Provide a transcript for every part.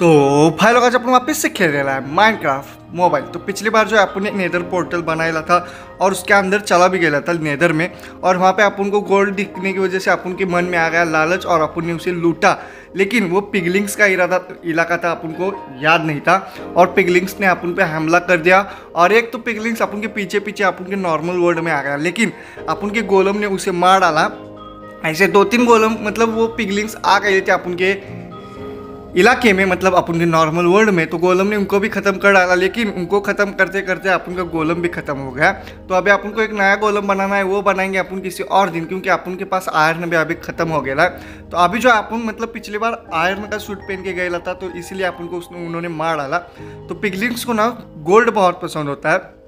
तो भाई लोग आज अपन वापस से खेल रहे हैं माइनक्राफ्ट मोबाइल तो पिछली बार जो अपन ने नेदर पोर्टल बनाया था और उसके अंदर चला भी गया था नेदर में और वहाँ पे अपन को गोल्ड दिखने की वजह से अपन के मन में आ गया लालच और अपन ने उसे लूटा लेकिन वो पिगलिंग्स का इरादा इलाका था अपन को याद नहीं था और पिगलिंग्स ने अपन पे हमला कर दिया और एक तो पिगलिंग्स अपन के पीछे पीछे अपन के नॉर्मल वर्ल्ड में आ गया लेकिन अपन के गोलम ने उसे मार डाला ऐसे दो तीन गोलम मतलब वो पिगलिंग्स आ गए थे अपन के इलाके में मतलब अपन के नॉर्मल वर्ल्ड में तो गोलम ने उनको भी ख़त्म कर डाला लेकिन उनको ख़त्म करते करते अपन का गोलम भी ख़त्म हो गया तो अभी अपन को एक नया गोलम बनाना है वो बनाएंगे अपन किसी और दिन क्योंकि अपन के पास आयरन भी अभी ख़त्म हो गया तो अभी जो अपन मतलब पिछली बार आयरन का सूट पहन के गया था तो इसीलिए अपन को उसने उन्होंने मार डाला तो पिगलिंग्स को ना गोल्ड बहुत पसंद होता है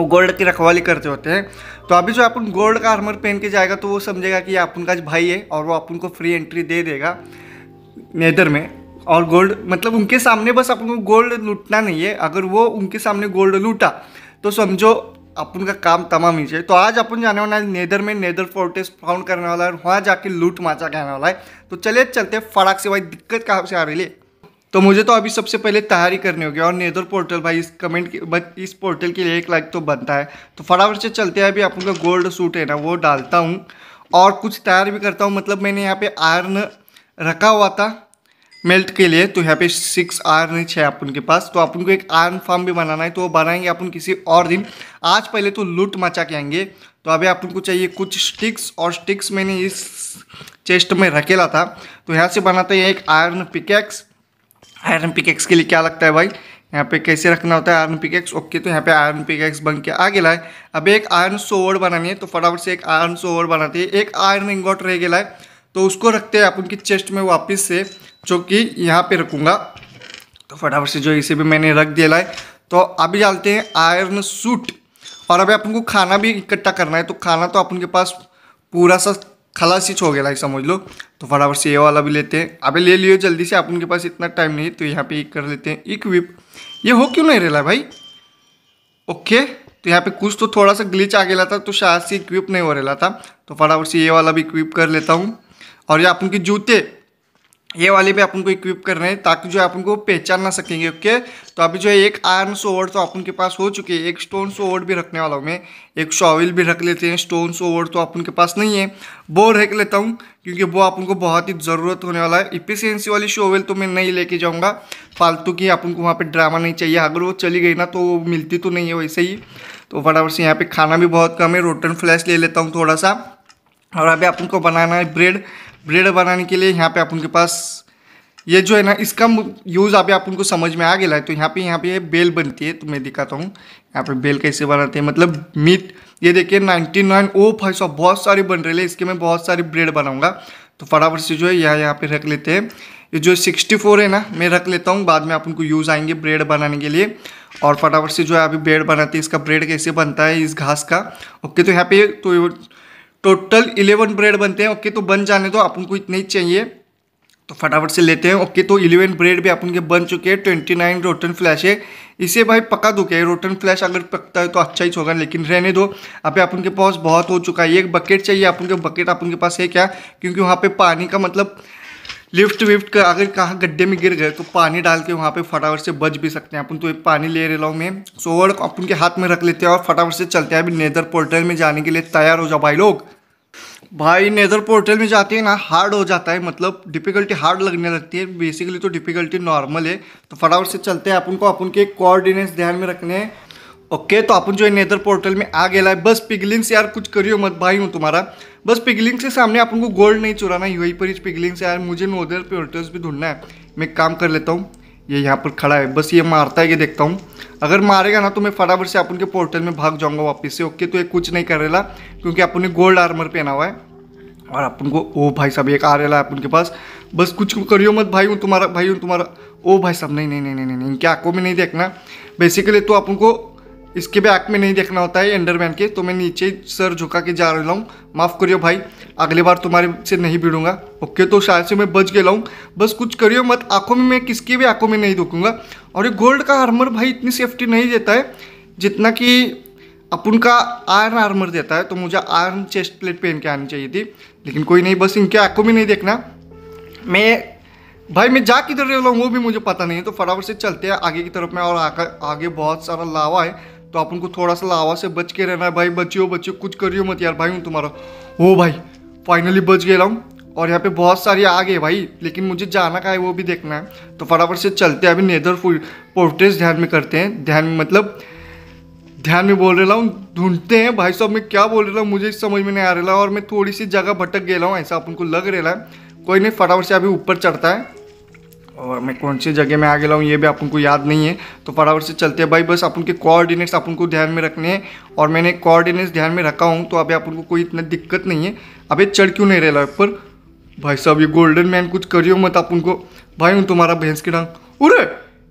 वो गोल्ड की रखवाली करते होते हैं तो अभी जो अपन गोल्ड का आर्मर पहन के जाएगा तो वो समझेगा कि ये अपन का भाई है और वो अपन को फ्री एंट्री दे देगा नेदर में और गोल्ड मतलब उनके सामने बस अपन को गोल्ड लूटना नहीं है अगर वो उनके सामने गोल्ड लूटा तो समझो अपन का काम तमाम ही है तो आज अपन जाने वाला है नेदर में नेदर फोर्टेस फाउंड करने वाला है वहाँ जाके लूट माचा कहने वाला है तो चले चलते फड़ाक से भाई दिक्कत कहाँ से आ रही है तो मुझे तो अभी सबसे पहले तैयारी करनी होगी और नेदर पोर्टल भाई इस कमेंट के इस पोर्टल के लिए एक लाइक तो बनता है तो फटाफट से चलते हैं अभी अपन का गोल्ड सूट है ना वो डालता हूँ और कुछ तैयार भी करता हूँ मतलब मैंने यहाँ पे आयरन रखा हुआ था मेल्ट के लिए तो यहाँ पे सिक्स आर्न है अपन के पास तो अपन को एक आर्न फार्म भी बनाना है तो वो बनाएंगे अपन किसी और दिन आज पहले तो लूट मचा के आएंगे तो अभी अपन को चाहिए कुछ स्टिक्स और स्टिक्स मैंने इस चेस्ट में रखेला था तो यहाँ से बनाते हैं एक आयरन पिकेक्स आयरन पिकेक्स के लिए क्या लगता है भाई यहाँ पे कैसे रखना होता है आयरन पिकेक्स ओके तो यहाँ पे आयरन पिकेक्स बन के आ गया है अब एक आयरन सोवर बनानी है तो फटाफट से एक आयरन सोवर बनाते हैं एक आयरन इंगॉट रह गया है तो उसको रखते हैं अपन की चेस्ट में वापस से जो कि यहाँ पे रखूँगा तो फटाफट से जो इसे भी मैंने रख दिया है तो अभी डालते हैं आयरन सूट और अभी अपन को खाना भी इकट्ठा करना है तो खाना तो अपन के पास पूरा सा खलासिच हो गया है समझ लो तो फटाफट से ये वाला भी लेते हैं अभी ले लियो जल्दी से अपन के पास इतना टाइम नहीं तो यहाँ पे कर लेते हैं इक्विप ये हो क्यों नहीं रहा भाई ओके तो यहाँ पे कुछ तो थोड़ा सा ग्लिच आ गया था तो शायद से इक्विप नहीं हो रहा था तो फटाफट से ये वाला भी इक्विप कर लेता हूँ और ये अपन के जूते ये वाले भी अपन को इक्विप कर रहे हैं ताकि जो अपन को पहचान ना सकेंगे ओके तो अभी जो है एक आयरन सोवर्ड तो अपन के पास हो चुके हैं एक स्टोन सोवर्ड भी रखने वाला हूँ मैं एक शॉविल भी रख लेते हैं स्टोन सोवर्ड तो अपन के पास नहीं है वो रख लेता हूँ क्योंकि वो अपन को बहुत ही ज़रूरत होने वाला है इफिशियंसी वाली शोवेल तो मैं नहीं लेके जाऊँगा फालतू की अपन को वहाँ पर ड्रामा नहीं चाहिए अगर वो चली गई ना तो वो मिलती तो नहीं है वैसे ही तो फटाफट से यहाँ पर खाना भी बहुत कम है रोटन फ्लैश ले लेता हूँ थोड़ा सा और अभी अपन को बनाना है ब्रेड ब्रेड बनाने के लिए यहाँ पे आप उनके पास ये जो है ना इसका यूज़ अभी आप उनको समझ में आ गया है तो यहाँ पे यहाँ पे बेल बनती है तो मैं दिखाता हूँ यहाँ पे बेल कैसे बनाते हैं मतलब मीट ये देखिए नाइन्टी नाइन ओ फाइव सौ बहुत सारे बन रहे हैं इसके मैं बहुत सारे ब्रेड बनाऊँगा तो फटाफट से जो है यहाँ यहाँ पर रख लेते हैं ये जो सिक्सटी फोर है ना मैं रख लेता हूँ बाद में आप उनको यूज़ आएंगे ब्रेड बनाने के लिए और फटाफट से जो है अभी ब्रेड बनाते हैं इसका ब्रेड कैसे बनता है इस घास का ओके तो यहाँ पे तो टोटल इलेवन ब्रेड बनते हैं ओके तो बन जाने तो अपन को इतने ही चाहिए तो फटाफट से लेते हैं ओके तो इलेवन ब्रेड भी अपन के बन चुके हैं ट्वेंटी नाइन रोटन फ्लैश है इसे भाई पका दो क्या रोटन फ्लैश अगर पकता है तो अच्छा ही तो होगा लेकिन रहने दो अभी अपन के पास बहुत हो चुका है एक बकेट चाहिए अपन के बकेट अपन के पास है क्या क्योंकि वहाँ पे पानी का मतलब लिफ्ट विफ्ट का अगर कहाँ गड्ढे में गिर गए तो पानी डाल के वहाँ पे फटाफट से बच भी सकते हैं अपन तो एक पानी ले रहे लो मैं सोवर अपन के हाथ में रख लेते हैं और फटाफट से चलते हैं अभी नेदर पोर्टल में जाने के लिए तैयार हो जाओ भाई लोग भाई नेदर पोर्टल में जाते हैं ना हार्ड हो जाता है मतलब डिफ़िकल्टी हार्ड लगने लगती है बेसिकली तो डिफ़िकल्टी नॉर्मल है तो फटाफट से चलते हैं अपन को अपन के कोऑर्डिनेट्स ध्यान में रखने हैं ओके तो अपन जो है नेदर पोर्टल में आ गया है बस पिगलिंग्स यार कुछ करियो मत भाई हूँ तुम्हारा बस पिगलिंग से सामने अपन को गोल्ड नहीं चुराना है यही पर ही पिगलिंग से यार मुझे नोदर पोर्टल्स भी ढूंढना है मैं काम कर लेता हूँ ये यहाँ पर खड़ा है बस ये मारता है ये देखता हूँ अगर मारेगा ना तो मैं फटाफट से अपन के पोर्टल में भाग जाऊँगा वापस से ओके तो ये कुछ नहीं कर रहा क्योंकि अपन ने गोल्ड आर्मर पहना हुआ है और अपन को ओ भाई साहब एक आ रहा है अपन के पास बस कुछ करियो मत भाई हूँ तुम्हारा भाई हूँ तुम्हारा ओ भाई साहब नहीं नहीं नहीं नहीं नहीं इनकी आंखों में नहीं देखना बेसिकली तो अपन को इसके भी आँख में नहीं देखना होता है अंडरमैन के तो मैं नीचे सर झुका के जा रहा हूँ माफ़ करियो भाई अगली बार तुम्हारे से नहीं भिड़ूंगा ओके तो शायद से मैं बच गया हूँ बस कुछ करियो मत आँखों में मैं किसकी भी आँखों में नहीं देखूँगा और ये गोल्ड का आर्मर भाई इतनी सेफ्टी नहीं देता है जितना कि अपन का आयरन आर्मर देता है तो मुझे आयरन चेस्ट प्लेट पहन के आनी चाहिए थी लेकिन कोई नहीं बस इनके आँखों में नहीं देखना मैं भाई मैं जा किधर रह लूँ वो भी मुझे पता नहीं है तो फटाफट से चलते हैं आगे की तरफ में और आगे बहुत सारा लावा है तो अपन को थोड़ा सा लावा से बच के रहना है भाई बचियो बचियो कुछ करियो मत यार भाई हूँ तुम्हारा हो भाई फाइनली बच गया हूँ और यहाँ पे बहुत सारी आ गए भाई लेकिन मुझे जाना का है वो भी देखना है तो फटाफट से चलते हैं अभी नेदर पोर्ट्रेस ध्यान में करते हैं ध्यान में मतलब ध्यान में बोल रहा हूँ ढूंढते हैं भाई साहब मैं क्या बोल रहा हूँ मुझे समझ में नहीं आ रहा और मैं थोड़ी सी जगह भटक गया हूँ ऐसा अपन को लग रहा है कोई नहीं फटाफट से अभी ऊपर चढ़ता है और मैं कौन सी जगह में आ गया हूँ ये भी अपन को याद नहीं है तो फटाफट से चलते हैं भाई बस अपन के कोऑर्डिनेट्स अपन को ध्यान में रखने हैं और मैंने कोऑर्डिनेट्स ध्यान में रखा हूँ तो अभी अपन को कोई इतना दिक्कत नहीं है अभी चढ़ क्यों नहीं रहा पर भाई साहब ये गोल्डन मैन कुछ करियो मत आप उनको भाई हूँ तुम्हारा भैंस के डांग उरे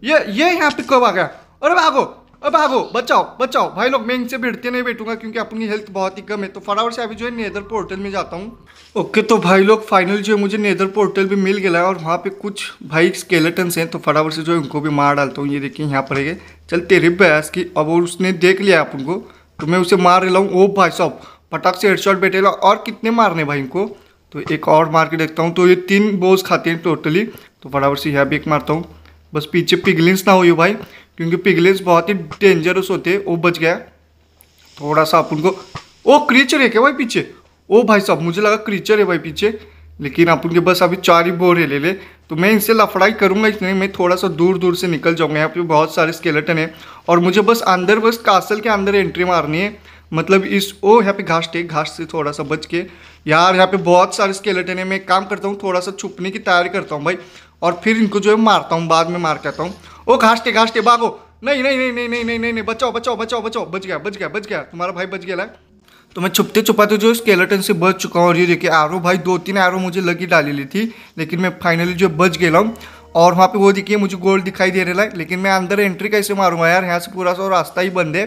ये ये यहाँ पे कब आ गया अरे भागो अब भागो बचाओ बचाओ भाई लोग मैं इनसे भिड़ते नहीं बैठूंगा क्योंकि अपनी हेल्थ बहुत ही कम है तो फटाफट से अभी जो है नेदर पोर्टल में जाता हूँ ओके तो भाई लोग फाइनल जो है मुझे नेदर पोर्टल भी मिल गया है और वहाँ पे कुछ भाई स्केलेटन्स हैं तो फटाफट से जो है उनको भी मार डालता हूँ ये देखिए यहाँ पर है चल तेरे बयास की अब उसने देख लिया आप उनको तो मैं उसे मार लाऊ ओ भाई साहब फटाक से हेडशॉट बैठेगा और कितने मारने भाई इनको तो एक और मार के देखता हूँ तो ये तीन बोज खाते हैं टोटली तो फटाफट से यहाँ भी एक मारता हूँ बस पीछे पिघलिंग्स ना हो भाई क्योंकि पिगलेस बहुत ही डेंजरस होते हैं वो बच गया थोड़ा सा अपन को ओ क्रीचर है क्या भाई पीछे ओ भाई साहब मुझे लगा क्रीचर है भाई पीछे लेकिन अपन के बस अभी चार ही बोरे ले ले तो मैं इनसे लफड़ाई करूंगा इसलिए मैं थोड़ा सा दूर दूर से निकल जाऊंगा यहाँ पे बहुत सारे स्केलेटन है और मुझे बस अंदर बस कासल के अंदर एंट्री मारनी है मतलब इस ओ यहाँ पे घास टेक घास से थोड़ा सा बच के यार यहाँ पे बहुत सारे स्केलेटन है मैं एक काम करता हूँ थोड़ा सा छुपने की तैयारी करता हूँ भाई और फिर इनको जो है मारता हूँ बाद में मार के आता हूँ ओ घास टे घास टे भागो नहीं नहीं नहीं नहीं नहीं नहीं नहीं नहीं बचाओ बचाओ बचाओ बचाओ बच गया बच गया बच गया तुम्हारा भाई बच गया तो मैं छुपते छुपाते जो स्केलेटन से बच चुका हूँ और ये देखिए आरो भाई दो तीन आरो मुझे लगी डाली ली थी लेकिन मैं फाइनली जो बच गया हूँ और वहाँ पे वो देखिए मुझे गोल्ड दिखाई दे रहा है लेकिन मैं अंदर एंट्री कैसे मारूंगा यार यहाँ से पूरा सा रास्ता ही बंद है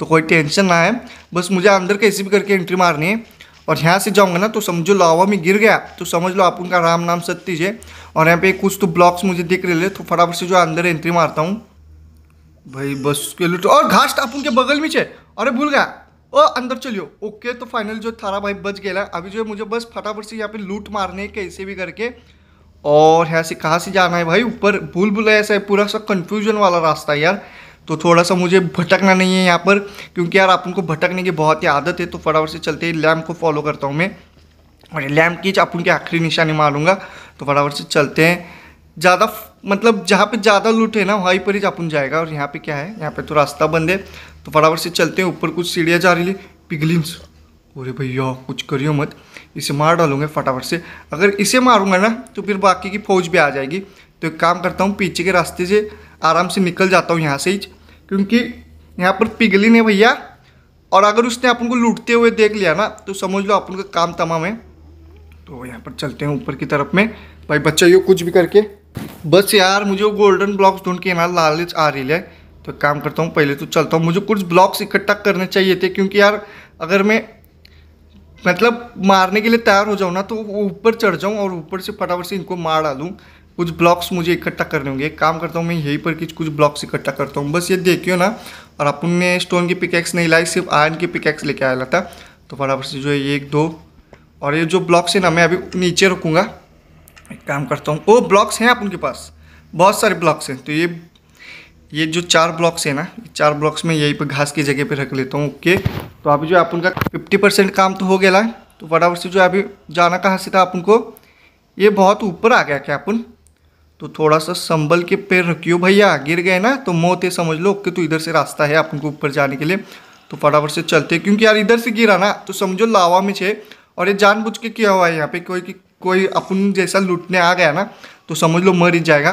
तो कोई टेंशन ना है बस मुझे अंदर कैसे भी करके एंट्री मारनी है और यहाँ से जाऊँगा ना तो समझो लावा में गिर गया तो समझ लो आप उनका राम नाम सतीश है और यहाँ पे कुछ तो ब्लॉक्स मुझे दिख रहे तो फटाफट से जो अंदर एंट्री मारता हूँ भाई बस के लुट तो- और घास आप के बगल में छे अरे भूल गया ओ अंदर चलियो ओके तो फाइनल जो थारा भाई बच गया अभी जो है मुझे बस फटाफट से यहाँ पे लूट मारने कैसे भी करके और यहाँ से कहाँ से जाना है भाई ऊपर भूल भूल ऐसा है पूरा सा कंफ्यूजन वाला रास्ता है यार तो थोड़ा सा मुझे भटकना नहीं है यहाँ पर क्योंकि यार आप उनको भटकने की बहुत ही आदत है तो फटाफट से चलते ही लैम्प को फॉलो करता हूँ मैं और लैम्प की आप उनके आखिरी निशानी मारूंगा तो फटाफट से चलते हैं ज़्यादा मतलब जहाँ पे ज़्यादा लूट है ना वहीं पर ही अपन जाएगा और यहाँ पे क्या है यहाँ पे तो रास्ता बंद है तो फटाफट से चलते हैं ऊपर कुछ सीढ़ियाँ जा रही है पिगलिम्स अरे भैया कुछ करियो मत इसे मार डालूंगा फटाफट से अगर इसे मारूंगा ना तो फिर बाकी की फौज भी आ जाएगी तो एक काम करता हूँ पीछे के रास्ते से आराम से निकल जाता हूँ यहाँ से ही क्योंकि यहाँ पर पिघली ने भैया और अगर उसने अपन को लूटते हुए देख लिया ना तो समझ लो अपन का काम तमाम है तो यहाँ पर चलते हैं ऊपर की तरफ में भाई बच्चा ये कुछ भी करके बस यार मुझे वो गोल्डन ब्लॉक्स ढूंढ के ना लालच आ रही है तो काम करता हूँ पहले तो चलता हूँ मुझे कुछ ब्लॉक्स इकट्ठा करने चाहिए थे क्योंकि यार अगर मैं मतलब मारने के लिए तैयार हो जाऊँ ना तो ऊपर चढ़ जाऊँ और ऊपर से फटाफट से इनको मार डालूँ कुछ ब्लॉक्स मुझे इकट्ठा करने होंगे एक काम करता हूँ मैं यहीं पर कुछ कुछ ब्लॉक्स इकट्ठा करता हूँ बस ये देखियो ना और अपन ने स्टोन की पिकैक्स नहीं लाई सिर्फ आयरन की पिकैक्स लेके आया था तो फटाफट से जो है एक दो और ये जो ब्लॉक्स है ना मैं अभी नीचे रखूँगा एक काम करता हूँ वो ब्लॉक्स हैं आप उनके पास बहुत सारे ब्लॉक्स हैं तो ये ये जो चार ब्लॉक्स है ना चार ब्लॉक्स में यहीं पर घास की जगह पे रख लेता हूँ ओके तो अभी जो आप उनका फिफ्टी परसेंट काम तो हो गया है तो फटाफट से जो अभी जाना कहाँ से था अपन को ये बहुत ऊपर आ गया क्या अपन तो थोड़ा सा संभल के पैर रखियो भैया गिर गए ना तो मौत है समझ लो कि तो इधर से रास्ता है आपको ऊपर जाने के लिए तो फटाफट से चलते क्योंकि यार इधर से गिरा ना तो समझो लावा में छे और ये जानबूझ के किया हुआ है यहाँ पे कोई कि कोई अपन जैसा लूटने आ गया ना तो समझ लो मर ही जाएगा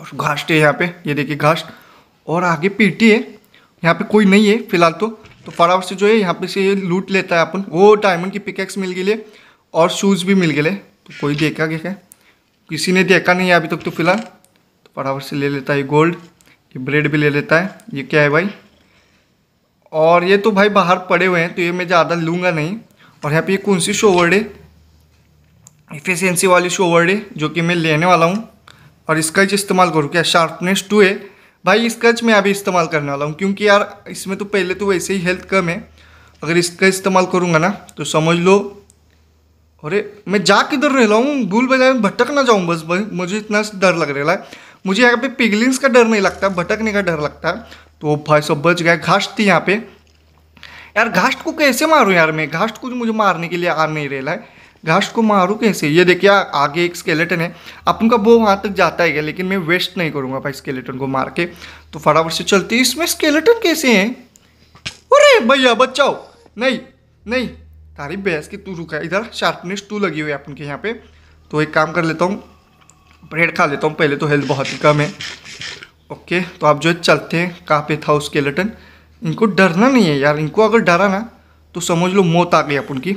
और घास है यहाँ पे ये देखिए घास और आगे पीटी है यहाँ पे कोई नहीं है फिलहाल तो तो फटाफट से जो है यहाँ पे से ये लूट लेता है अपन वो डायमंड की पिकेक्स मिल गई है और शूज़ भी मिल गए तो कोई देखा क्या किसी ने देखा नहीं है अभी तक तो फिलहाल तो फटाफट से ले लेता है गोल्ड ये ब्रेड भी ले लेता है ये क्या है भाई और ये तो भाई बाहर पड़े हुए हैं तो ये मैं ज़्यादा लूँगा नहीं और यहाँ पर ये कौन सी शोवर्ड है इफिशेंसी वाली शोवर्ड है जो कि मैं लेने वाला हूँ और इसका ही इस्तेमाल करूँ क्या शार्पनेस टू है भाई इसका मैं अभी इस्तेमाल करने वाला हूँ क्योंकि यार इसमें तो पहले तो वैसे ही हेल्थ कम है अगर इसका इस्तेमाल करूँगा ना तो समझ लो अरे मैं जा किधर रह लाऊँ हूँ भूल बजाय भटक ना जाऊँ बस भाई मुझे इतना डर लग रहा है मुझे यहाँ पे पिगलिंग्स का डर नहीं लगता भटकने का डर लगता तो भाई सब बच गया घास थी यहाँ पे यार घास्ट को कैसे मारूँ यार मैं घास्ट को मुझे मारने के लिए आ नहीं रहा है घास्ट को मारूँ कैसे ये देखिए आगे एक स्केलेटन है अपन का वो वहाँ तक जाता है लेकिन मैं वेस्ट नहीं करूँगा भाई स्केलेटन को मार के तो फटाफट से चलती इसमें स्केलेटन कैसे हैं अरे भैया बचाओ नहीं नहीं तारी बहस की तू रुका है इधर शार्पनेस टू लगी हुई है अपन के यहाँ पे तो एक काम कर लेता हूँ ब्रेड खा लेता हूँ पहले तो हेल्थ बहुत ही कम है ओके तो आप जो है चलते हैं कहाँ पे था उसके लटन इनको डरना नहीं है यार इनको अगर डरा ना तो समझ लो मौत आ गई अपन की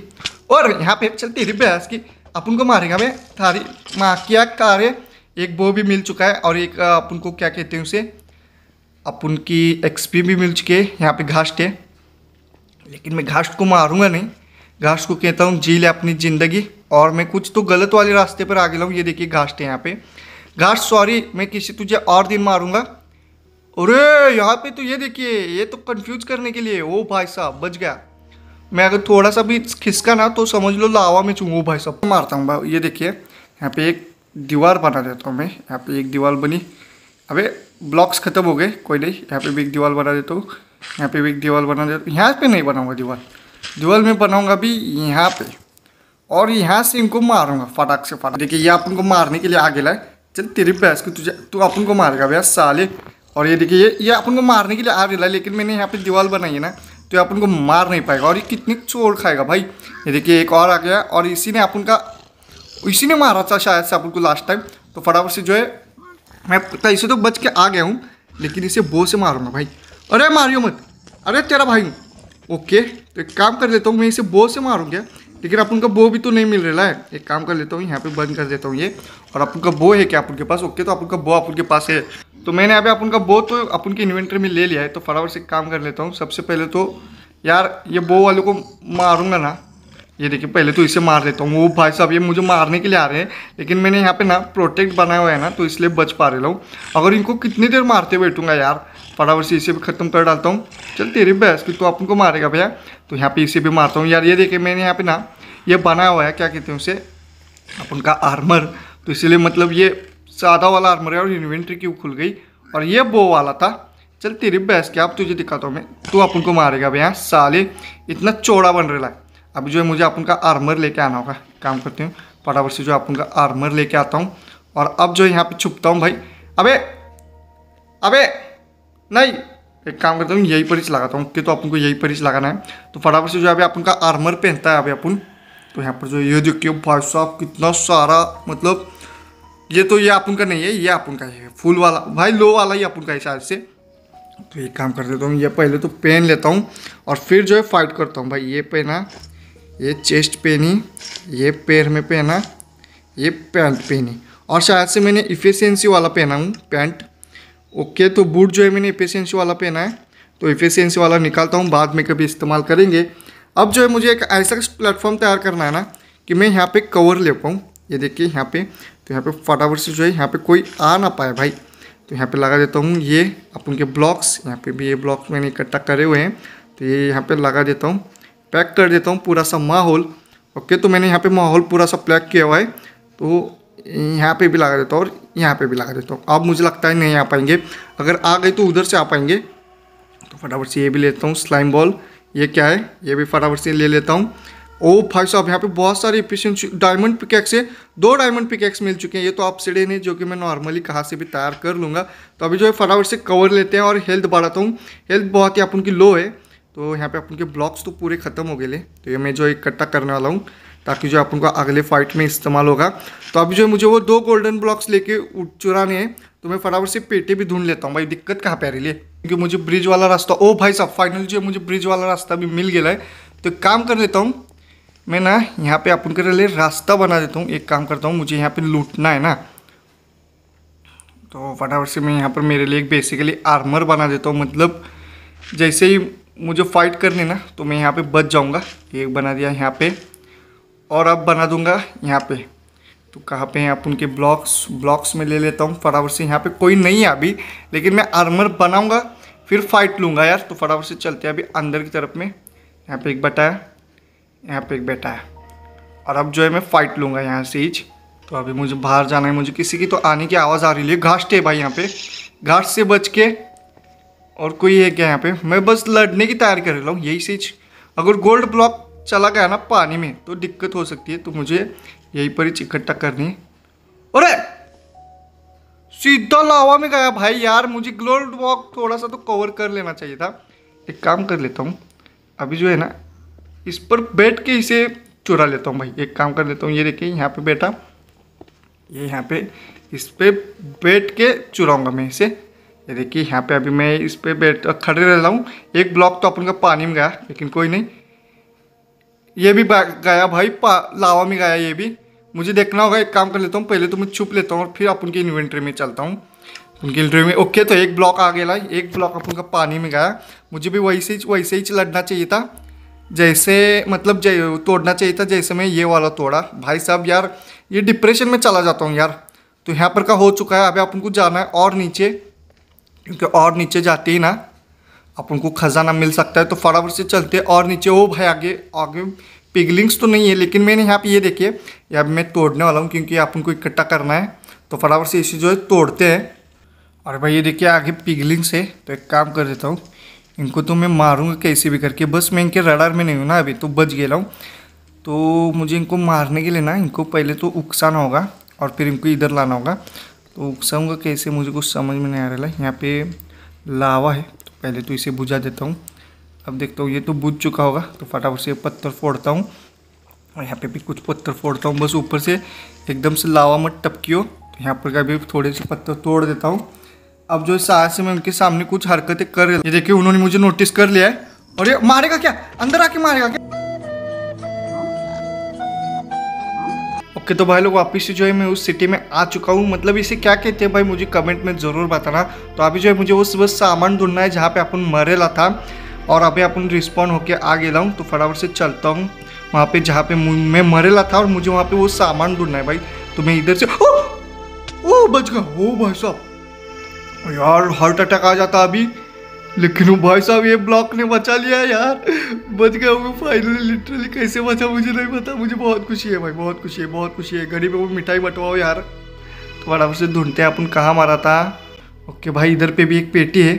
और यहाँ पे चलती रही बहस की अपन को मारेगा भाई थारी माँ क्या है एक बो भी मिल चुका है और एक अपन को क्या कहते हैं उसे अपन की एक्सपी भी मिल चुकी है यहाँ पे घास्ट है लेकिन मैं घास्ट को मारूंगा नहीं घास को कहता हूँ जी ले अपनी ज़िंदगी और मैं कुछ तो गलत वाले रास्ते पर आ गया हूँ ये देखिए घास थे यहाँ पे घास सॉरी मैं किसी तुझे और दिन मारूंगा अरे यहाँ पे तो ये देखिए ये तो कंफ्यूज करने के लिए ओ भाई साहब बच गया मैं अगर थोड़ा सा भी खिसका ना तो समझ लो लावा में चूँ ओ भाई साहब मारता हूँ भाई ये देखिए यहाँ पे एक दीवार बना देता हूँ मैं यहाँ पे एक दीवार बनी अबे ब्लॉक्स ख़त्म हो गए कोई नहीं यहाँ पे भी एक दीवार बना देता हूँ यहाँ पे भी एक दीवार बना देता हूँ यहाँ पे नहीं बनाऊँगा दीवार ड्यूअल में बनाऊंगा भी यहाँ पे और यहाँ से इनको मारूंगा फटाक से फटाक देखिए ये अपन को मारने के लिए आगे लाए चल तेरी भैंस की तुझे तू अपन को मारेगा भैया साले और ये देखिए ये ये अपन को मारने के लिए आगे लाए लेकिन मैंने यहाँ पे दीवार बनाई है ना तो अपन को मार नहीं पाएगा और ये कितनी चोर खाएगा भाई ये देखिए एक और आ गया और इसी ने अपन का इसी ने मारा था शायद से अपन को लास्ट टाइम तो फटाफट से जो है मैं तो इसे तो बच के आ गया हूँ लेकिन इसे बो से मारूंगा भाई अरे मारियो मत अरे तेरा भाई हूँ ओके तो एक काम कर देता हूँ मैं इसे बो से मारूँ क्या लेकिन आप उनका बो भी तो नहीं मिल रहा है एक काम कर लेता हूँ यहाँ पे बंद कर देता हूँ ये और आप उनका बो है क्या अपन के पास ओके तो आप उनका बो आप उनके पास है तो मैंने यहाँ पे आप उनका बो तो अपन की इन्वेंट्री में ले लिया है तो फटाफट से काम कर लेता हूँ सबसे पहले तो यार ये बो वालों को मारूंगा ना ये देखिए पहले तो इसे मार देता हूँ वो भाई साहब ये मुझे मारने के लिए आ रहे हैं लेकिन मैंने यहाँ पे ना प्रोटेक्ट बनाया हुआ है ना तो इसलिए बच पा रहा हूँ अगर इनको कितनी देर मारते बैठूंगा यार फटाफट से इसे भी ख़त्म कर डालता हूँ चल तेरी बहस कि तो अपन को मारेगा भैया तो यहाँ पे इसे भी मारता हूँ यार ये देखिए मैंने यहाँ पे ना ये बनाया हुआ है क्या कहते हैं उसे अपन का आर्मर तो इसीलिए मतलब ये सादा वाला आर्मर है और इन्वेंट्री क्यों खुल गई और ये बो वाला था चल तेरी बहस क्या अब तुझे दिखाता हूँ मैं तो अपन को मारेगा भैया साले इतना चौड़ा बन रहा है अभी जो है मुझे अपन का आर्मर लेके आना होगा काम करती हूँ फटाफट से जो अपन का आर्मर लेके आता हूँ और अब जो यहाँ पे छुपता हूँ भाई अबे अबे नहीं एक काम करता हूँ यही पर ही लगाता हूँ कि तो अपन को यही ही लगाना है तो फटाफट से जो है अपन का आर्मर पहनता है अभी अपन तो यहाँ पर जो ये देखिए भाई साहब कितना सारा मतलब ये तो ये अपन का नहीं है ये अपन का है फुल वाला भाई लो वाला ही अपन का है शायद से तो एक काम कर देता हूँ ये पहले तो पेन लेता हूँ और फिर जो है फाइट करता हूँ भाई ये पहना ये चेस्ट पहनी ये पैर में पहना ये पैंट पहनी और शायद से मैंने इफ़िशेंसी वाला पहना हूँ पैंट ओके तो बूट जो है मैंने एफिशियंसी वाला पहना है तो एफिशियंसी वाला निकालता हूँ बाद में कभी इस्तेमाल करेंगे अब जो है मुझे एक ऐसा प्लेटफॉर्म तैयार करना है ना कि मैं यहाँ पे कवर ले पाऊँ ये देखिए यहाँ पे तो यहाँ पे फटाफट से जो है यहाँ पे कोई आ ना पाए भाई तो यहाँ पे लगा देता हूँ ये अपन के ब्लॉक्स यहाँ पे भी ये ब्लॉक्स मैंने इकट्ठा करे हुए हैं तो ये यहाँ पे लगा देता हूँ पैक कर देता हूँ पूरा सा माहौल ओके तो मैंने यहाँ पे माहौल पूरा सा पैक किया हुआ है तो यहाँ पे भी लगा देता हूँ और यहाँ पे भी लगा देता हूँ अब मुझे लगता है नहीं आ पाएंगे अगर आ गए तो उधर से आ पाएंगे तो फटाफट से ये भी लेता हूँ स्लाइम बॉल ये क्या है ये भी फटाफट से ले लेता हूँ ओ भाई साहब यहाँ पे बहुत सारे इफिशियंसी डायमंड पिकेक्स है दो डायमंड पिकेक्स मिल चुके हैं ये तो आप सीढ़े नहीं जो कि मैं नॉर्मली कहाँ से भी तैयार कर लूँगा तो अभी जो है फटाफट से कवर लेते हैं और हेल्थ बढ़ाता हूँ हेल्थ बहुत ही आप उनकी लो है तो यहाँ पे आप उनके ब्लॉक्स तो पूरे ख़त्म हो गए ले तो ये मैं जो इकट्ठा करने वाला हूँ ताकि जो अपन को अगले फाइट में इस्तेमाल होगा तो अभी जो मुझे वो दो गोल्डन ब्लॉक्स लेके चुराने हैं तो मैं फटाफट से पेटे भी ढूंढ लेता हूँ भाई दिक्कत कहाँ पे आ रही है क्योंकि मुझे ब्रिज वाला रास्ता ओ भाई साहब फाइनल जो मुझे ब्रिज वाला रास्ता भी मिल गया है तो काम कर लेता हूँ मैं ना यहाँ पे अपन के लिए रास्ता बना देता हूँ एक काम करता हूँ मुझे यहाँ पे लूटना है ना तो फटाफट से मैं यहाँ पर मेरे लिए एक बेसिकली आर्मर बना देता हूँ मतलब जैसे ही मुझे फाइट करनी ना तो मैं यहाँ पे बच जाऊँगा एक बना दिया यहाँ पे और अब बना दूंगा यहाँ पे तो कहाँ पे हैं आप उनके ब्लॉक्स ब्लॉक्स में ले लेता हूँ फटाफट से यहाँ पे कोई नहीं है अभी लेकिन मैं आर्मर बनाऊँगा फिर फाइट लूँगा यार तो फटाफट से चलते हैं अभी अंदर की तरफ में यहाँ पे एक बैठा है यहाँ पे एक बैठा है और अब जो है मैं फाइट लूँगा यहाँ से हीच तो अभी मुझे बाहर जाना है मुझे किसी की तो आने की आवाज़ आ रही है घास टे भाई यहाँ पर घास से बच के और कोई है क्या यहाँ पर मैं बस लड़ने की तैयारी कर रहा हूँ यही सीच अगर गोल्ड ब्लॉक चला गया ना पानी में तो दिक्कत हो सकती है तो मुझे यहीं पर ही इकट्ठा करनी अरे सीधा लावा में गया भाई यार मुझे ग्लोड वॉक थोड़ा सा तो कवर कर लेना चाहिए था एक काम कर लेता हूँ अभी जो है ना इस पर बैठ के इसे चुरा लेता हूँ भाई एक काम कर लेता हूँ ये देखिए यहाँ पे बैठा ये यहाँ पे इस पर बैठ के चुराऊँगा मैं इसे ये देखिए यहाँ पे अभी मैं इस पर बैठ खड़े रह रहा हूँ एक ब्लॉक तो अपन का पानी में गया लेकिन कोई नहीं ये भी गया भाई लावा में गया ये भी मुझे देखना होगा एक काम कर लेता हूँ पहले तो मैं छुप लेता हूँ और फिर आप उनकी इन्वेंट्री में चलता हूँ उनकी इन्वेंट्री में ओके तो एक ब्लॉक आ गया एक ब्लॉक अपन का पानी में गया मुझे भी वैसे से वैसे ही लड़ना चाहिए था जैसे मतलब जै, तोड़ना चाहिए था जैसे मैं ये वाला तोड़ा भाई साहब यार ये डिप्रेशन में चला जाता हूँ यार तो यहाँ पर का हो चुका है अभी अपन को जाना है और नीचे क्योंकि और नीचे जाते ही ना अपन को ख़जाना मिल सकता है तो फटाफट से चलते हैं और नीचे ओ भाई आगे आगे पिगलिंग्स तो नहीं है लेकिन मैंने यहाँ पे ये देखिए यहाँ मैं तोड़ने वाला हूँ क्योंकि अपन को इकट्ठा करना है तो फटाफट से इसे जो है तोड़ते हैं और भाई ये देखिए आगे पिगलिंग्स है तो एक काम कर देता हूँ इनको तो मैं मारूँगा कैसे भी करके बस मैं इनके रडार में नहीं हूँ ना अभी तो बच गया हूँ तो मुझे इनको मारने के लिए ना इनको पहले तो उकसाना होगा और फिर इनको इधर लाना होगा तो उकसाऊँगा कैसे मुझे कुछ समझ में नहीं आ रहा है यहाँ पे लावा है पहले तो इसे बुझा देता हूँ अब देखता हूँ ये तो बुझ चुका होगा तो फटाफट से पत्थर फोड़ता हूँ और यहाँ पे भी कुछ पत्थर फोड़ता हूँ बस ऊपर से एकदम से लावा मत टपकी हो तो यहाँ पर का भी थोड़े से पत्थर तोड़ देता हूँ अब जो साहस है मैं उनके सामने कुछ हरकतें कर रही ये देखिए उन्होंने मुझे नोटिस कर लिया है और ये मारेगा क्या अंदर आके मारेगा क्या कि तो भाई लोग वापस से जो है मैं उस सिटी में आ चुका हूँ मतलब इसे क्या कहते हैं भाई मुझे कमेंट में ज़रूर बताना तो अभी जो है मुझे उस बस सामान ढूंढना है जहाँ पे अपन मरेला था और अभी अपन रिस्पॉन्ड होके आ गया हूँ तो फटाफट से चलता हूँ वहाँ पे जहाँ पे मैं मरेला था और मुझे वहाँ पे वो सामान ढूंढना है भाई तो मैं इधर से ओ, ओ बच गया ओ भाई साहब यार हार्ट अटैक आ जाता अभी लेकिन भाई साहब ये ब्लॉक ने बचा लिया यार बच गया हूँ फाइनली लिटरली कैसे बचा मुझे नहीं पता मुझे बहुत खुशी है भाई बहुत खुशी है बहुत खुशी है गरीब वो मिठाई बटवाओ यार तो बराबर से ढूंढते हैं अपन कहाँ मारा था ओके भाई इधर पे भी एक पेटी है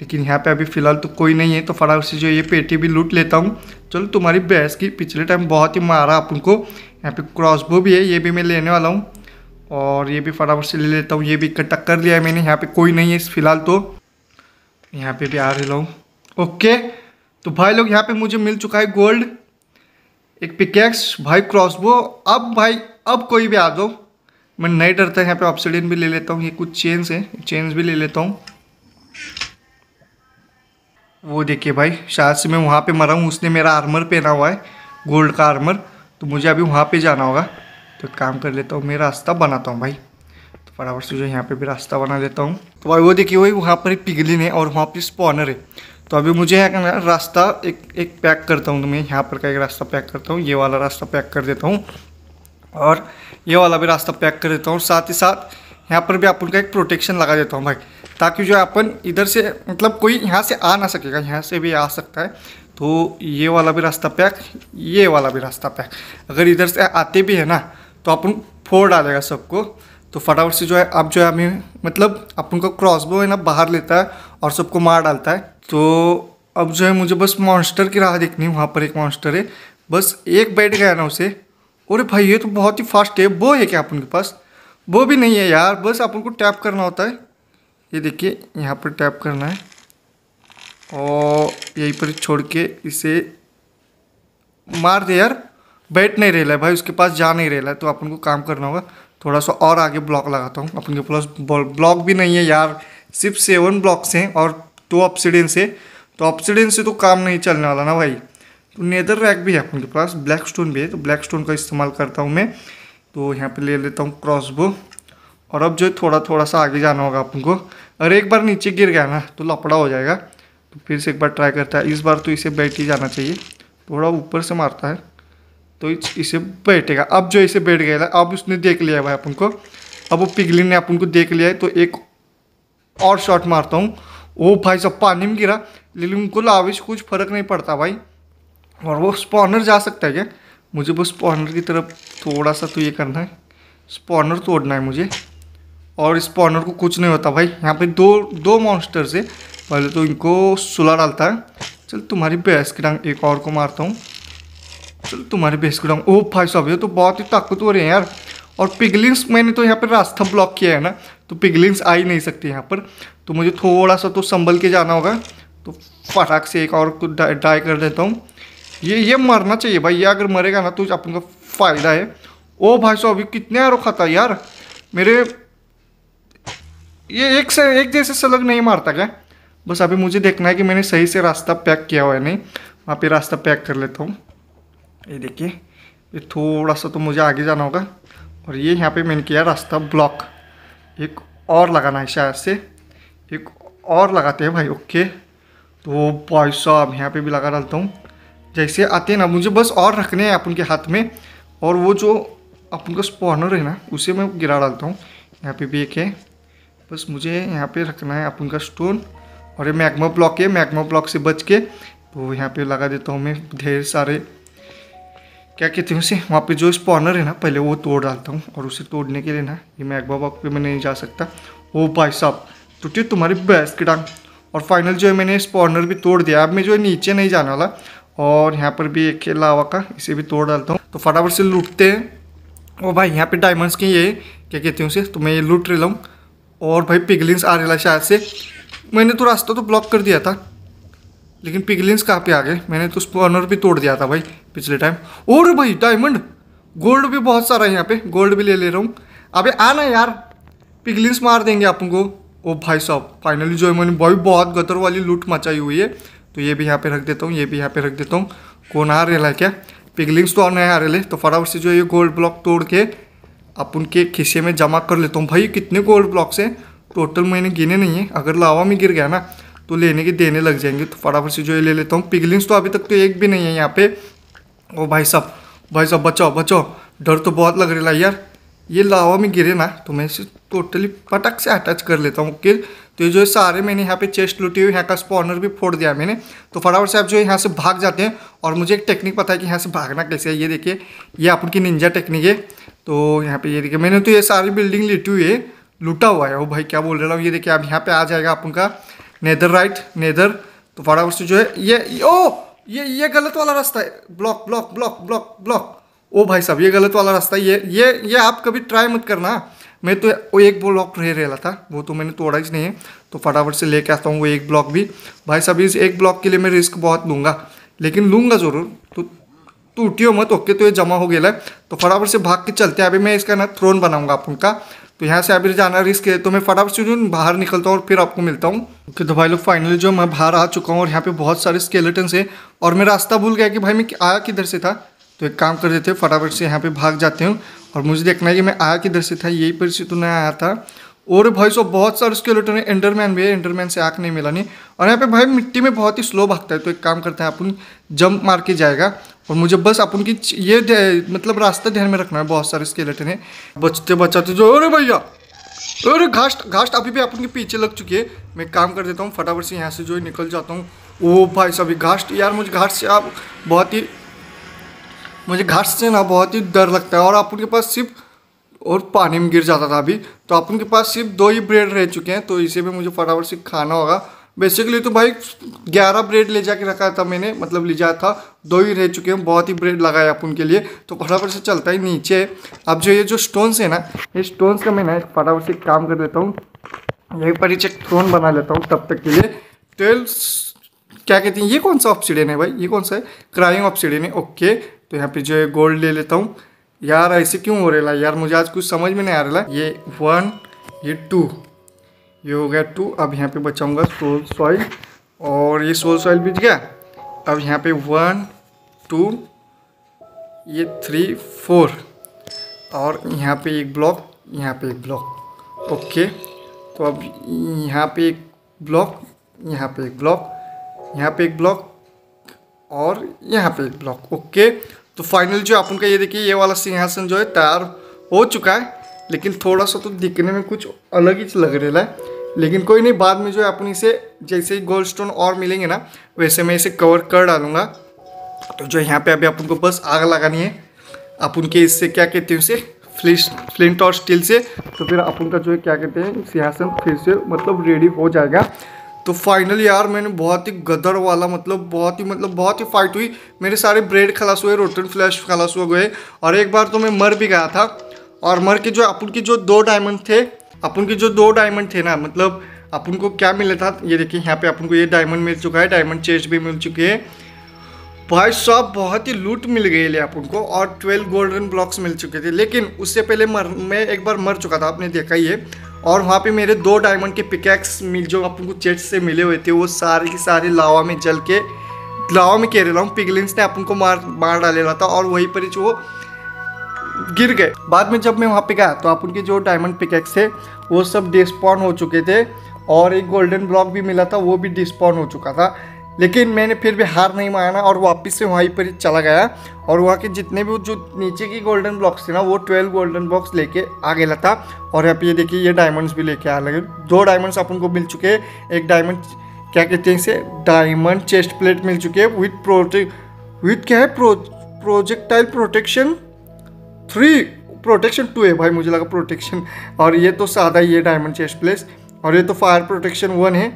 लेकिन यहाँ पे अभी फ़िलहाल तो कोई नहीं है तो फटाक से जो ये पेटी भी लूट लेता हूँ चलो तुम्हारी बहस की पिछले टाइम बहुत ही मारा अपन को यहाँ पे क्रॉसबो भी है ये भी मैं लेने वाला हूँ और ये भी फटाफट से ले लेता हूँ ये भी इकट्ठा कर लिया है मैंने यहाँ पे कोई नहीं है फिलहाल तो यहाँ पे भी आ रहे लोग ओके तो भाई लोग यहाँ पे मुझे मिल चुका है गोल्ड एक पिकेक्स भाई क्रॉसबो अब भाई अब कोई भी आ जाओ मैं नहीं डरता यहाँ पे ऑप्सीडियन भी ले लेता हूँ ये कुछ चेंज है चेंज भी ले लेता हूँ वो देखिए भाई शायद से मैं वहाँ पे मरा हूँ उसने मेरा आर्मर पहना हुआ है गोल्ड का आर्मर तो मुझे अभी वहाँ पे जाना होगा तो काम कर लेता हूँ मेरा रास्ता बनाता हूँ भाई बराबर से जो यहाँ पे भी रास्ता बना लेता हूँ तो भाई वो देखिए वही वहाँ पर एक पिघलिन है और वहाँ पर स्पॉनर है तो अभी मुझे यहाँ का रास्ता एक एक पैक करता हूँ तो मैं यहाँ पर का एक रास्ता पैक करता हूँ ये वाला रास्ता पैक कर देता हूँ और ये वाला भी रास्ता पैक कर देता हूँ साथ ही साथ यहाँ पर भी अपन का एक प्रोटेक्शन लगा देता हूँ भाई ताकि जो अपन इधर से मतलब कोई यहाँ से आ ना सकेगा यहाँ से भी आ सकता है तो ये वाला भी रास्ता पैक ये वाला भी रास्ता पैक अगर इधर से आते भी है ना तो अपन फोड़ डालेगा सबको तो फटाफट से जो है अब जो है हमें मतलब अपन का क्रॉसबो है ना बाहर लेता है और सबको मार डालता है तो अब जो है मुझे बस मॉन्स्टर की राह देखनी है वहाँ पर एक मॉन्स्टर है बस एक बैठ गया ना उसे अरे भाई ये तो बहुत ही फास्ट है वो है क्या अपन के पास वो भी नहीं है यार बस अपन को टैप करना होता है ये देखिए यहाँ पर टैप करना है और यहीं पर छोड़ के इसे मार दे यार बैठ नहीं रहला है भाई उसके पास जा नहीं रहा है तो अपन को काम करना होगा थोड़ा सा और आगे ब्लॉक लगाता हूँ अपन के प्लस ब्लॉक भी नहीं है यार सिर्फ सेवन ब्लॉक्स हैं और टू ऑप्सीडेंस से तो ऑप्सीडेंस से तो काम नहीं चलने वाला ना भाई तो नेदर रैक भी है अपन के पास ब्लैक स्टोन भी है तो ब्लैक स्टोन का इस्तेमाल करता हूँ मैं तो यहाँ पे ले लेता हूँ क्रॉसबो और अब जो थोड़ा थोड़ा सा आगे जाना होगा अपन को अगर एक बार नीचे गिर गया ना तो लपड़ा हो जाएगा तो फिर से एक बार ट्राई करता है इस बार तो इसे बैठ ही जाना चाहिए थोड़ा ऊपर से मारता है तो इसे बैठेगा अब जो इसे बैठ गया अब उसने देख लिया भाई अपन को अब वो पिघली ने अपन को देख लिया है तो एक और शॉट मारता हूँ वो भाई सब पानी में गिरा लेकिन उनको लाविश कुछ फर्क नहीं पड़ता भाई और वो स्पॉनर जा सकता है क्या मुझे वो स्पॉनर की तरफ थोड़ा सा तो ये करना है स्पॉनर तोड़ना है मुझे और स्पॉनर को कुछ नहीं होता भाई यहाँ पे दो दो मॉन्स्टर्स है पहले तो इनको सुला डालता है चल तुम्हारी बेस्ट की डांग एक और को मारता हूँ चलो तुम्हारे बेस को डाउन ओ भाई साहब ये तो बहुत ही ताकत हो रहे हैं यार और पिगलिंग्स मैंने तो यहाँ पर रास्ता ब्लॉक किया है ना तो पिगलिंग्स आ ही नहीं सकती यहाँ पर तो मुझे थोड़ा सा तो संभल के जाना होगा तो फटाक से एक और को ट्राई कर देता हूँ ये ये मरना चाहिए भाई ये अगर मरेगा ना तो अपन का फ़ायदा है ओ भाई साहब अभी कितने एरो खाता यार मेरे ये एक से एक जैसे सलग नहीं मारता क्या बस अभी मुझे देखना है कि मैंने सही से रास्ता पैक किया हुआ है नहीं वहाँ पे रास्ता पैक कर लेता हूँ ये देखिए ये थोड़ा सा तो मुझे आगे जाना होगा और ये यहाँ पे मैंने किया रास्ता ब्लॉक एक और लगाना है शायद से एक और लगाते हैं भाई ओके तो भाई साहब यहाँ पे भी लगा डालता हूँ जैसे आते हैं ना मुझे बस और रखने हैं अपन के हाथ में और वो जो अपन का स्पॉनर है ना उसे मैं गिरा डालता हूँ यहाँ पे भी एक है बस मुझे यहाँ पे रखना है अपन का स्टोन और ये मैग्मा ब्लॉक है मैग्मा ब्लॉक से बच के तो यहाँ पे लगा देता हूँ मैं ढेर सारे क्या कहती हूँ उसे वहाँ पे जो स्पॉनर है ना पहले वो तोड़ डालता हूँ और उसे तोड़ने के लिए ना ये मैग बाबा पे मैं नहीं जा सकता ओ भाई साहब टूटे तुम्हारी बेस्ट की डांग और फाइनल जो है मैंने स्पॉनर भी तोड़ दिया अब मैं जो है नीचे नहीं जाने वाला और यहाँ पर भी एक लावा का इसे भी तोड़ डालता हूँ तो फटाफट से लूटते हैं ओ भाई यहाँ पर डायमंड्स के ये क्या कहती हूँ उसे तो मैं ये लूट रहा हूँ और भाई पिगलिंग्स आ रहा शायद से मैंने तो रास्ता तो ब्लॉक कर दिया था लेकिन पिगलिन्स कहाँ पे आ गए मैंने तो स्पॉनर भी तोड़ दिया था भाई पिछले टाइम और भाई डायमंड गोल्ड भी बहुत सारा है यहाँ पे गोल्ड भी ले ले रहा हूँ अबे आना यार पिगलिन्स मार देंगे आप को ओ भाई साहब फाइनली जो है मैंने भाई बहुत गदर वाली लूट मचाई हुई है तो ये भी यहाँ पे रख देता हूँ ये भी यहाँ पे रख देता हूँ कौन आ रहा है क्या पिगलिंग्स तो नहीं आ रहे तो फटाफट से जो ये गोल्ड ब्लॉक तोड़ के अपन के खिस्से में जमा कर लेता हूँ भाई कितने गोल्ड ब्लॉक्स हैं टोटल मैंने गिने नहीं है अगर लावा में गिर गया ना तो लेने के देने लग जाएंगे तो फटाफट से जो ये ले लेता हूँ पिगलिंग्स तो अभी तक तो एक भी नहीं है यहाँ पे ओ भाई साहब भाई साहब बचाओ बचाओ डर तो बहुत लग रहा है यार ये लावा में गिरे ना तो मैं इसे टोटली फटक से अटैच कर लेता हूँ किल तो ये जो है सारे मैंने यहाँ पे चेस्ट लुटी हुई यहाँ का स्पॉनर भी फोड़ दिया मैंने तो फटाफट से आप जो है यहाँ से भाग जाते हैं और मुझे एक टेक्निक पता है कि यहाँ से भागना कैसे है ये देखिए ये आप उनकी निंजा टेक्निक है तो यहाँ पे ये देखिए मैंने तो ये सारी बिल्डिंग लुटी हुई है लुटा हुआ है वो भाई क्या बोल रहा हूँ ये देखिए आप यहाँ पे आ जाएगा आप उनका नेदर राइट नेदर तो फटाफट से जो है ये ओ ये ये गलत वाला रास्ता है block block block block block ओ भाई साहब ये गलत वाला रास्ता है ये ये ये आप कभी ट्राई मत करना मैं तो वो एक ब्लॉक रह रहा था वो तो मैंने तोड़ा ही नहीं है तो फटाफट से लेके आता हूँ वो एक ब्लॉक भी भाई साहब इस एक ब्लॉक के लिए मैं रिस्क बहुत लूँगा लेकिन लूँगा ज़रूर तो तू मत ओके तो ये जमा हो गया है तो फटाफट से भाग के चलते हैं अभी मैं इसका ना थ्रोन बनाऊँगा आप उनका तो यहाँ से अभी जाना रिस्क है तो मैं फटाफट से बाहर निकलता हूँ और फिर आपको मिलता हूँ तो भाई लोग फाइनली जो मैं बाहर आ चुका हूँ और यहाँ पे बहुत सारे स्केलेटन्स है और मैं रास्ता भूल गया कि भाई मैं आया किधर से था तो एक काम कर देते हैं फटाफट से यहाँ पे भाग जाते हूँ और मुझे देखना है कि मैं आया किधर से था यही पर से तो नहीं आया था और भाई सब बहुत सारे स्केलेटन है एंडरमैन भी है एंडरमैन से आँख नहीं मिला नहीं और यहाँ पे भाई मिट्टी में बहुत ही स्लो भागता है तो एक काम करते हैं अपन जंप मार के जाएगा और मुझे बस आप उनकी ये मतलब रास्ता ध्यान में रखना है बहुत सारे स्केलेटन है बचते बचाते जो अरे भैया अरे घास्ट घास्ट अभी भी आप उनके पीछे लग चुकी है मैं काम कर देता हूँ फटाफट से यहाँ से जो निकल जाता हूँ ओ भाई सभी घास्ट यार मुझे घास्ट से आप बहुत ही मुझे घास से ना बहुत ही डर लगता है और आप उनके पास सिर्फ और पानी में गिर जाता था अभी तो आप उनके पास सिर्फ दो ही ब्रेड रह चुके हैं तो इसे भी मुझे फटाफट से खाना होगा बेसिकली तो भाई ग्यारह ब्रेड ले जाके रखा था मैंने मतलब ले जाया था दो ही रह चुके हैं बहुत ही ब्रेड लगाए आप उनके लिए तो फटाफट से चलता है नीचे अब जो ये जो स्टोन्स है ना ये स्टोन्स का मैं ना फटाफट से काम कर देता हूँ यहीं पर एक थ्रोन बना लेता हूँ तब तक के लिए ट्वेल्व क्या कहते हैं ये कौन सा ऑप्सीडियन है भाई ये कौन सा है क्राइंग ऑप्सीडियन है ओके तो यहाँ पे जो है गोल्ड ले लेता हूँ यार ऐसे क्यों हो रहा है यार मुझे आज कुछ समझ में नहीं आ रहा ये वन ये टू ये हो गया टू अब यहाँ पे बचाऊंगा सोल सॉइल और ये सोल सॉइल बिज गया अब यहाँ पे वन टू ये थ्री फोर और यहाँ पे एक ब्लॉक यहाँ पे एक ब्लॉक ओके तो अब यहाँ पे एक ब्लॉक यहाँ पे एक ब्लॉक यहाँ पे एक ब्लॉक और यहाँ पे एक ब्लॉक ओके तो फाइनल जो आप उनका ये देखिए ये वाला सिंहासन जो है तैयार हो चुका है लेकिन थोड़ा सा तो दिखने में कुछ अलग ही लग रहा है लेकिन कोई नहीं बाद में जो है अपन इसे जैसे ही गोल्ड स्टोन और मिलेंगे ना वैसे मैं इसे कवर कर डालूंगा तो जो यहाँ पे अभी अपन को बस आग लगानी है अपन के इससे क्या कहते हैं उसे फ्लिश फ्लिंट और स्टील से तो फिर अपन का जो है क्या कहते हैं सिंहासन फिर से मतलब रेडी हो जाएगा तो फाइनल यार मैंने बहुत ही गदर वाला मतलब बहुत ही मतलब बहुत ही फाइट हुई मेरे सारे ब्रेड खलास हुए रोटन फ्लैश खलास हो गए और एक बार तो मैं मर भी गया था और मर के जो अपन के जो दो डायमंड थे अपन के जो दो डायमंड थे ना मतलब अपन को क्या मिला था ये देखिए यहाँ पे अपन को ये डायमंड मिल चुका है डायमंड चेस्ट भी मिल चुके हैं भाई साहब बहुत ही लूट मिल गई ले अपन को और ट्वेल्व गोल्डन ब्लॉक्स मिल चुके थे लेकिन उससे पहले मर मैं एक बार मर चुका था आपने देखा ही है और वहाँ पे मेरे दो डायमंड के पिकैक्स मिल जो अपन को चेट से मिले हुए थे वो सारे के सारे लावा में जल के लावा में कह रहे हूँ पिगलिंस ने अपन को मार मार रहा था और वहीं पर जो गिर गए बाद में जब मैं वहाँ पे गया तो अपन के जो डायमंड पिकैक्स थे वो सब डिस्पॉन हो चुके थे और एक गोल्डन ब्लॉक भी मिला था वो भी डिस्पॉन हो चुका था लेकिन मैंने फिर भी हार नहीं माना और वापस से वहीं पर चला गया और वहाँ के जितने भी जो नीचे की गोल्डन ब्लॉक्स थे ना वो ट्वेल्व गोल्डन ब्लॉक्स लेके आ गया था और यहाँ पे ये देखिए ये डायमंड्स भी लेके आ लगे दो डायमंड्स अपन को मिल चुके हैं एक डायमंड क्या कहते हैं इसे डायमंड चेस्ट प्लेट मिल चुके हैं विथ प्रोटे विथ क्या है pro projectile protection three protection two है भाई मुझे लगा प्रोटेक्शन और ये तो सादा ही है डायमंड चेस्ट प्लेस और ये तो फायर प्रोटेक्शन वन है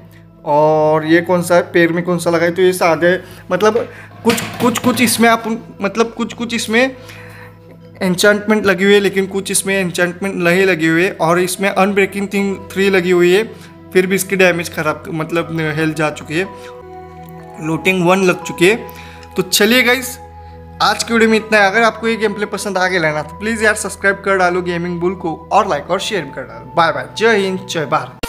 और ये कौन सा है पेड़ में कौन सा लगा है तो ये सादे मतलब कुछ कुछ कुछ इसमें आप मतलब कुछ कुछ इसमें एन्चांटमेंट लगी हुई है लेकिन कुछ इसमें एन्चांटमेंट नहीं लगी हुई है और इसमें अनब्रेकिंग थिंग थ्री लगी हुई है फिर भी इसकी डैमेज खराब मतलब हेल्थ जा चुकी है लोटिंग वन लग चुकी है तो चलिए गाइज़ आज की वीडियो में इतना है अगर आपको ये गेम प्ले पसंद आगे लेना तो प्लीज़ यार सब्सक्राइब कर डालो गेमिंग बुल को और लाइक और शेयर कर डालो बाय बाय जय हिंद जय भारत